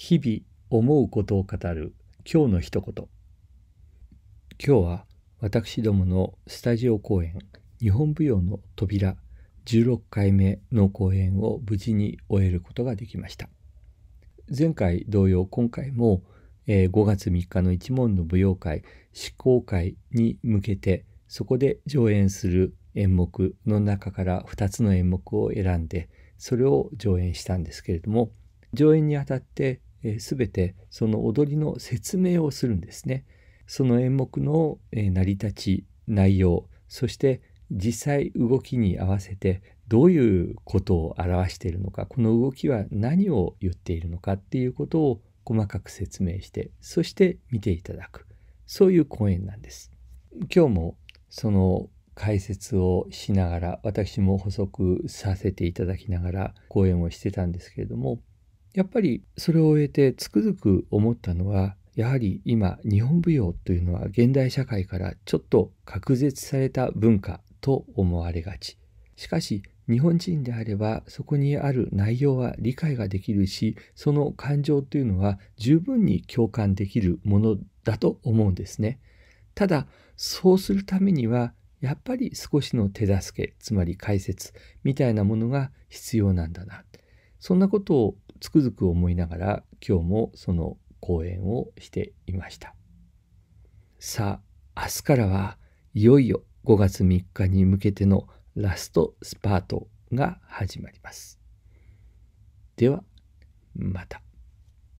日々思うことを語る今日の一言今日は私どものスタジオ公演日本舞踊の扉16回目の公演を無事に終えることができました前回同様今回も5月3日の一門の舞踊会執行会に向けてそこで上演する演目の中から2つの演目を選んでそれを上演したんですけれども上演にあたってえー、全てその踊りの説明をするんですね。その演目の、え成り立ち内容そして実際動きに合わせてどういうことを表しているのかこの動きは何を言っているのかっていうことを細かく説明してそして見ていただくそういう講演なんです。今日もその解説をしながら私も補足させていただきながら講演をしてたんですけれどもやっぱりそれを終えてつくづく思ったのはやはり今日本舞踊というのは現代社会からちょっと隔絶された文化と思われがち。しかし日本人であればそこにある内容は理解ができるしその感情というのは十分に共感できるものだと思うんですね。ただそうするためにはやっぱり少しの手助けつまり解説みたいなものが必要なんだなそんなことをつくづく思いながら今日もその講演をしていましたさあ明日からはいよいよ5月3日に向けてのラストスパートが始まりますではまた